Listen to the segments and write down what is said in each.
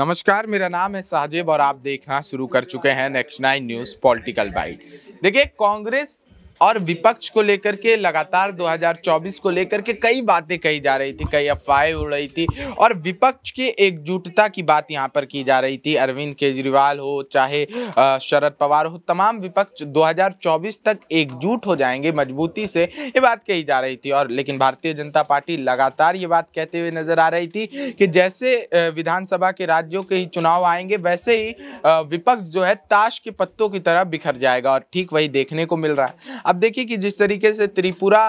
नमस्कार मेरा नाम है साजिब और आप देखना शुरू कर चुके हैं next nine news political bite देखिए कांग्रेस और विपक्ष को लेकर के लगातार 2024 को लेकर के कई बातें कही जा रही थी कई अफवाहें उड़ रही थी और विपक्ष के एकजुटता की बात यहाँ पर की जा रही थी अरविंद केजरीवाल हो चाहे शरद पवार हो तमाम विपक्ष 2024 तक एकजुट हो जाएंगे मजबूती से ये बात कही जा रही थी और लेकिन भारतीय जनता पार्टी लगातार ये बात कहते हुए नजर आ रही थी कि जैसे विधानसभा के राज्यों के ही चुनाव आएंगे वैसे ही विपक्ष जो है ताश के पत्तों की तरह बिखर जाएगा और ठीक वही देखने को मिल रहा है अब देखिए कि जिस तरीके से त्रिपुरा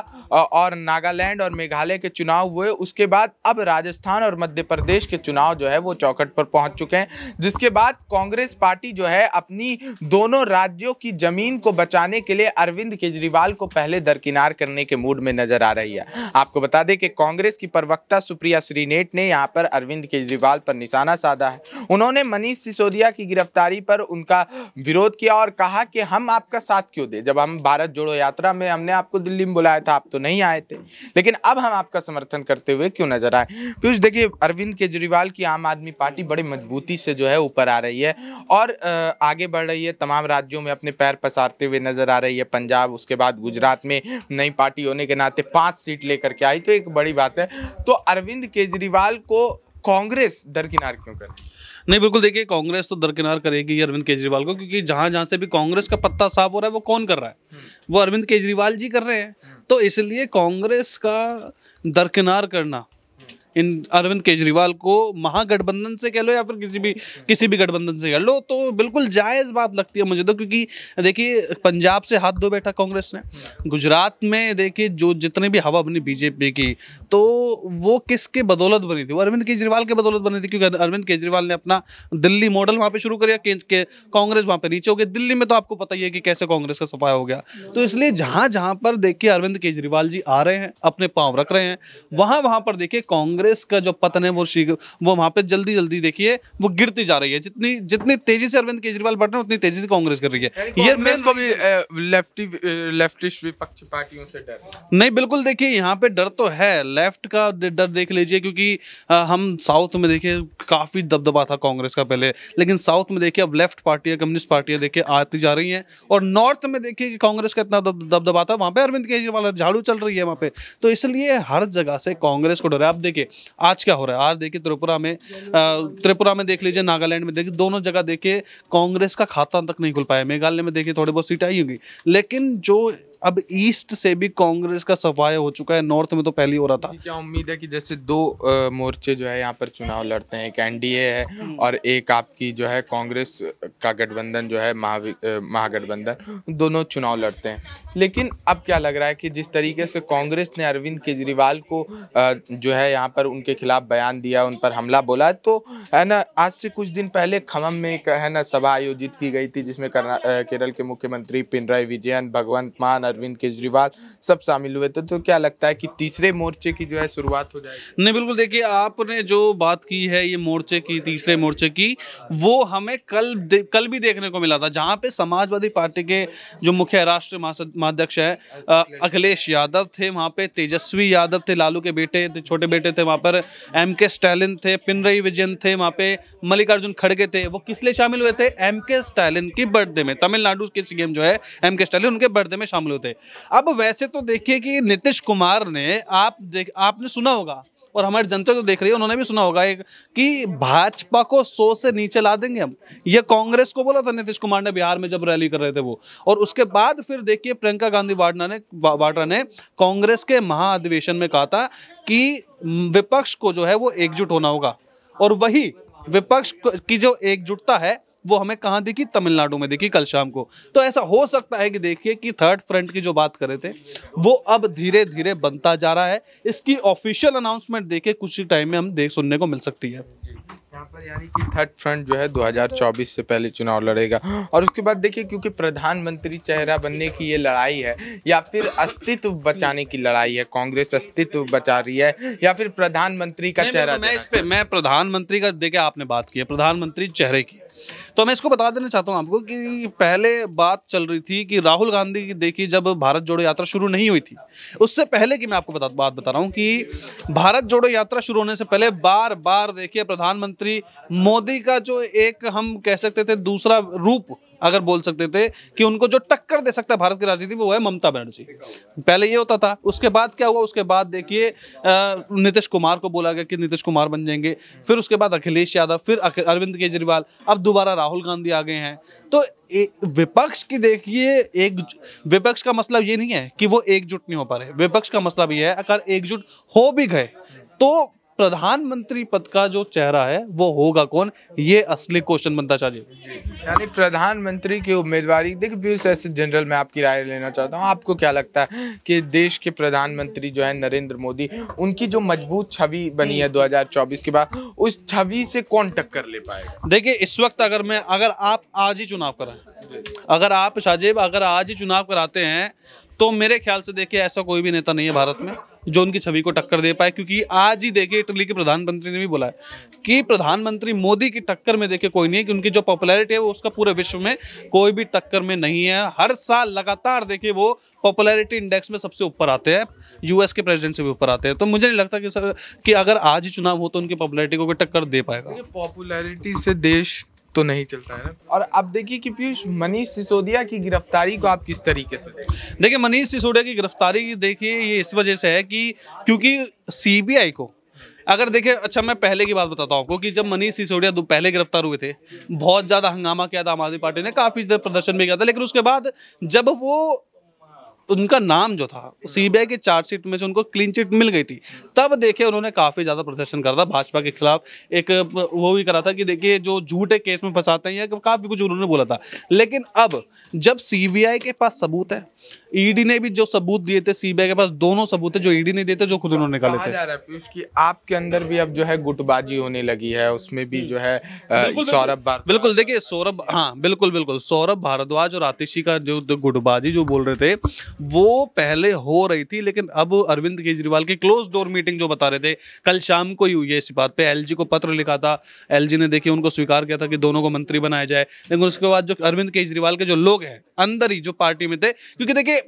और नागालैंड और मेघालय के चुनाव हुए उसके बाद अब राजस्थान और मध्य प्रदेश के चुनाव जो है वो चौकट पर पहुंच चुके हैं जिसके बाद कांग्रेस पार्टी जो है अपनी दोनों राज्यों की जमीन को बचाने के लिए अरविंद केजरीवाल को पहले दरकिनार करने के मूड में नजर आ रही है आपको बता दें कि कांग्रेस की प्रवक्ता सुप्रिया श्रीनेट ने यहाँ पर अरविंद केजरीवाल पर निशाना साधा है उन्होंने मनीष सिसोदिया की गिरफ्तारी पर उनका विरोध किया और कहा कि हम आपका साथ क्यों दें जब हम भारत जोड़ जोड़ो यात्रा में हमने आपको दिल्ली में बुलाया था आप तो नहीं आए थे लेकिन अब हम आपका समर्थन करते हुए क्यों नजर आए पीयूष देखिए अरविंद केजरीवाल की आम आदमी पार्टी बड़ी मजबूती से जो है ऊपर आ रही है और आगे बढ़ रही है तमाम राज्यों में अपने पैर पसारते हुए नजर आ रही है पंजाब उसके बाद गुजरात में नई पार्टी होने के नाते पाँच सीट लेकर के आई तो एक बड़ी बात है तो अरविंद केजरीवाल को कांग्रेस दरकिनार क्यों कर रही है नहीं बिल्कुल देखिए कांग्रेस तो दरकिनार करेगी अरविंद केजरीवाल को क्योंकि जहां जहां से भी कांग्रेस का पत्ता साफ हो रहा है वो कौन कर रहा है वो अरविंद केजरीवाल जी कर रहे हैं तो इसलिए कांग्रेस का दरकिनार करना इन अरविंद केजरीवाल को महागठबंधन से कह लो या फिर किसी भी किसी भी गठबंधन से कह लो तो बिल्कुल जायज़ बात लगती है मुझे तो क्योंकि देखिए पंजाब से हाथ धो बैठा कांग्रेस ने गुजरात में देखिए जो जितने भी हवा बनी बीजेपी की तो वो किसके बदौलत बनी थी वो अरविंद केजरीवाल के बदौलत बनी थी क्योंकि अरविंद केजरीवाल ने अपना दिल्ली मॉडल वहाँ पर शुरू कर दिया कांग्रेस वहाँ पर नीचे हो गई दिल्ली में तो आपको पता ही है कि कैसे कांग्रेस का सफाया हो गया तो इसलिए जहाँ जहाँ पर देखिए अरविंद केजरीवाल जी आ रहे हैं अपने पाँव रख रहे हैं वहाँ वहाँ पर देखिए कांग्रेस कांग्रेस का जो पतन है वो शीघ्र वो वहां पे जल्दी जल्दी देखिए वो गिरती जा रही है जितनी जितनी तेजी से अरविंद केजरीवाल बढ़ रहे हैं उतनी तेजी से कांग्रेस कर रही है ये मेन को भी लेफ्टी लेफ्टिस्ट पार्टियों से डर नहीं बिल्कुल देखिए यहाँ पे डर तो है लेफ्ट का डर देख लीजिए क्योंकि हम साउथ में देखिए काफ़ी दबदबा था कांग्रेस का पहले लेकिन साउथ में देखिए अब लेफ्ट पार्टियां कम्युनिस्ट पार्टियां देखिए आती जा रही हैं और नॉर्थ में देखिए कांग्रेस का इतना दबदबा था वहां पे अरविंद केजरीवाल झाड़ू चल रही है वहां पे तो इसलिए हर जगह से कांग्रेस को डर आप देखिए आज क्या हो रहा है आज देखिए त्रिपुरा में त्रिपुरा में देख लीजिए नागालैंड में देखिए दोनों जगह देखिए कांग्रेस का खाता तक नहीं खुल पाया मेघालय में देखिए थोड़ी बहुत सीटें आई होंगी लेकिन जो अब ईस्ट से भी कांग्रेस का सफाया हो चुका है नॉर्थ में तो पहले हो रहा था क्या उम्मीद है कि जैसे दो मोर्चे जो है यहाँ पर चुनाव लड़ते हैं एक एनडीए है हम्म। और एक आपकी जो है कांग्रेस का गठबंधन जो है महागठबंधन दोनों चुनाव लड़ते हैं लेकिन अब क्या लग रहा है कि जिस तरीके से कांग्रेस ने अरविंद केजरीवाल को जो है यहाँ पर उनके खिलाफ बयान दिया उन पर हमला बोला तो है ना आज से कुछ दिन पहले खमम में एक है ना सभा आयोजित की गई थी जिसमें केरल के मुख्यमंत्री पिनराई विजयन भगवंत मान अरविंद केजरीवाल सब शामिल हुए थे तो क्या लगता है कि तीसरे मोर्चे की जो है शुरुआत हो जाएगी नहीं बिल्कुल देखिए आपने जो बात की है ये मोर्चे की तीसरे मोर्चे की वो हमें कल कल भी देखने को मिला था जहाँ पे समाजवादी पार्टी के जो मुख्य राष्ट्रीय महाध्यक्ष है अखिलेश यादव थे वहाँ पे तेजस्वी यादव थे लालू के बेटे छोटे बेटे थे वहाँ पर एम के स्टैलिन थे पिनरई विजयन थे वहाँ पे मल्लिकार्जुन खड़गे थे वो किस लिए शामिल हुए थे एम के स्टैलिन की बर्थडे में तमिलनाडु के सीएम जो है एम के स्टैलिन उनके बर्थडे में शामिल हुए होते अब वैसे तो देखिए कि नीतीश कुमार ने आप देख आपने सुना होगा और हमारे जनता जो तो देख रही है उन्होंने भी सुना होगा एक कि भाजपा को सौ से नीचे ला देंगे हम ये कांग्रेस को बोला था नीतीश कुमार ने बिहार में जब रैली कर रहे थे वो और उसके बाद फिर देखिए प्रियंका गांधी वाड्रा ने वाड्रा ने कांग्रेस के महाअधिवेशन में कहा था कि विपक्ष को जो है वो एकजुट होना होगा और वही विपक्ष की जो एकजुटता है वो हमें कहाँ दिखी तमिलनाडु में दिखी कल शाम को तो ऐसा हो सकता है कि देखिए कि थर्ड फ्रंट की जो बात कर रहे थे वो अब धीरे धीरे बनता जा रहा है इसकी ऑफिशियल अनाउंसमेंट देखिए कुछ ही टाइम में हम देख सुनने को मिल सकती है यानी कि थर्ड फ्रंट जो है 2024 से पहले चुनाव लड़ेगा और उसके बाद देखिए क्योंकि प्रधानमंत्री चेहरा बनने की ये लड़ाई है या फिर अस्तित्व बचाने की लड़ाई है कांग्रेस अस्तित्व बचा रही है या फिर प्रधानमंत्री का चेहरा तो मैं इस पे मैं प्रधानमंत्री का देखे आपने बात की है प्रधानमंत्री चेहरे की तो मैं इसको बता देना चाहता हूँ आपको कि पहले बात चल रही थी कि राहुल गांधी की देखी जब भारत जोड़ो यात्रा शुरू नहीं हुई थी उससे पहले की मैं आपको बता बात बता रहा हूँ कि भारत जोड़ो यात्रा शुरू होने से पहले बार बार देखिए प्रधानमंत्री मोदी का जो एक हम कह सकते थे दूसरा रूप अगर बोल सकते थे कि उनको जो टक्कर दे सकता है भारत की राजनीति में वो है ममता बनर्जी पहले ये होता था उसके बाद क्या हुआ उसके बाद देखिए नीतीश कुमार को बोला गया कि नीतीश कुमार बन जाएंगे फिर उसके बाद अखिलेश यादव फिर अरविंद केजरीवाल अब दोबारा राहुल गांधी आ गए हैं तो विपक्ष की देखिए एक विपक्ष का मसला ये नहीं है कि वो एकजुट नहीं हो पा रहे विपक्ष का मसला भी है अगर एकजुट हो भी गए तो प्रधानमंत्री पद का जो चेहरा है वो होगा कौन ये असली क्वेश्चन बनता चाहिए यानी प्रधानमंत्री की उम्मीदवारी देखिए पीयूष ऐसे जनरल मैं आपकी राय लेना चाहता हूँ आपको क्या लगता है कि देश के प्रधानमंत्री जो है नरेंद्र मोदी उनकी जो मजबूत छवि बनी है 2024 के बाद उस छवि से कौन टक्कर ले पाएगा देखिए इस वक्त अगर मैं अगर आप आज ही चुनाव कराएं अगर आप शाहजेब अगर आज ही चुनाव कराते हैं तो मेरे ख्याल से देखिए ऐसा कोई भी नेता नहीं है भारत में जो उनकी छवि को टक्कर दे पाए क्योंकि आज ही देखिए इटली के प्रधानमंत्री ने भी बोला है कि प्रधानमंत्री मोदी की टक्कर में देखे कोई नहीं है कि उनकी जो पॉपुलैरिटी है वो उसका पूरे विश्व में कोई भी टक्कर में नहीं है हर साल लगातार देखिए वो पॉपुलैरिटी इंडेक्स में सबसे ऊपर आते हैं यूएस के प्रेसिडेंट से भी ऊपर आते हैं तो मुझे नहीं लगता कि सर कि अगर आज ही चुनाव हो तो उनकी पॉपुलैरिटी को कोई टक्कर दे पाएगा पॉपुलैरिटी से देश तो नहीं चलता है ना और अब देखिए कि पीयूष मनीष सिसोदिया की गिरफ्तारी को आप किस तरीके से देखिए मनीष सिसोदिया की गिरफ्तारी देखिए ये इस वजह से है कि क्योंकि सीबीआई को अगर देखिए अच्छा मैं पहले की बात बताता हूँ आपको कि जब मनीष सिसोदिया पहले गिरफ्तार हुए थे बहुत ज़्यादा हंगामा किया था आम आदमी पार्टी ने काफ़ी प्रदर्शन भी किया था लेकिन उसके बाद जब वो उनका नाम जो था सीबीआई की चार्जशीट में से उनको क्लीन चिट मिल गई थी तब देखे उन्होंने काफ़ी ज़्यादा प्रदर्शन करा था भाजपा के खिलाफ एक वो भी करा था कि देखिए जो झूठे केस में फंसाते हैं या काफ़ी कुछ उन्होंने बोला था लेकिन अब जब सीबीआई के पास सबूत है ईडी e ने भी जो सबूत दिए थे सीबीआई के पास दोनों सबूत है जो ईडी e ने दिए थे जो खुद उन्होंने निकाले थे पीयूष की आपके अंदर भी अब जो है गुटबाजी होने लगी है उसमें भी हम्म। जो है सौरभ बिल्कुल देखिए सौरभ हाँ बिल्कुल बिल्कुल सौरभ भारद्वाज और आतिशी का जो गुटबाजी जो बोल रहे थे वो पहले हो रही थी लेकिन अब अरविंद केजरीवाल की क्लोज डोर मीटिंग जो बता रहे थे कल शाम को ही हुई है इस बात पे एलजी को पत्र लिखा था एलजी ने देखिए उनको स्वीकार किया था कि दोनों को मंत्री बनाया जाए लेकिन उसके बाद जो अरविंद केजरीवाल के जो लोग हैं अंदर ही जो पार्टी में थे क्योंकि देखिए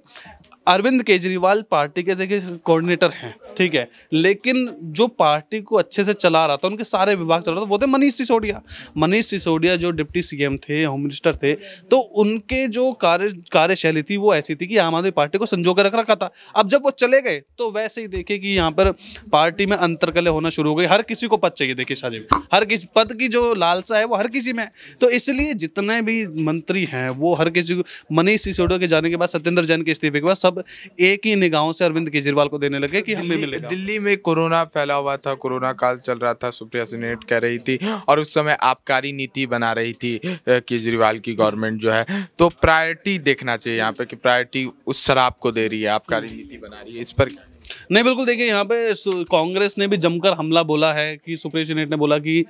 अरविंद केजरीवाल पार्टी के देखिए कोऑर्डिनेटर हैं ठीक है लेकिन जो पार्टी को अच्छे से चला रहा था उनके सारे विभाग चला रहा था वो थे मनीष सिसोदिया मनीष सिसोदिया जो डिप्टी सीएम थे होम मिनिस्टर थे तो उनके जो कार्य कार्यशैली थी वो ऐसी थी कि आम आदमी पार्टी को संजो के रख रखा था अब जब वो चले गए तो वैसे ही देखे कि यहाँ पर पार्टी में अंतरकले होना शुरू हो गई हर किसी को पद चाहिए देखिए शादी हर किसी पद की जो लालसा है वो हर किसी में तो इसलिए जितने भी मंत्री हैं वो हर किसी को मनीष सिसोदिया के जाने के बाद सत्येंद्र जैन के इस्तीफे के बाद सब एक ही निगाहों से अरविंद केजरीवाल को देने लगे कि हमें मिलेगा दिल्ली में कोरोना फैला हुआ था कोरोना काल चल रहा था सुप्रिया सिनेट कह रही थी और उस समय आबकारी नीति बना रही थी केजरीवाल की गवर्नमेंट जो है तो प्रायोरिटी देखना चाहिए यहाँ पे कि प्रायोरिटी उस शराब को दे रही है आबकारी नीति बना रही है इस पर क्या नहीं बिल्कुल देखिए यहाँ पे कांग्रेस ने भी जमकर हमला बोला है कि सुप्रेश नेट ने बोला कि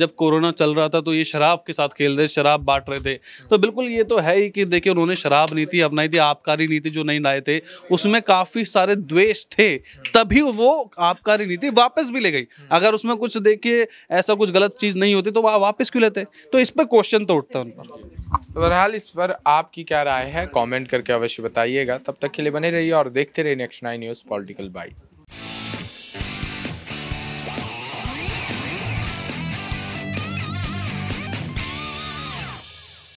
जब कोरोना चल रहा था तो ये शराब के साथ खेल रहे शराब बांट रहे थे तो बिल्कुल ये तो है ही कि देखिए उन्होंने शराब नीति अपनाई थी आबकारी नीति जो नहीं लाए थे उसमें काफ़ी सारे द्वेष थे तभी वो आबकारी नीति वापस भी ले गई अगर उसमें कुछ देखिए ऐसा कुछ गलत चीज़ नहीं होती तो वह वापस क्यों लेते तो इस पर क्वेश्चन तो उठता है उन पर तो बहरहाल इस पर आपकी क्या राय है कमेंट करके अवश्य बताइएगा तब तक के लिए बने रहिए और देखते रहिए next nine news political bite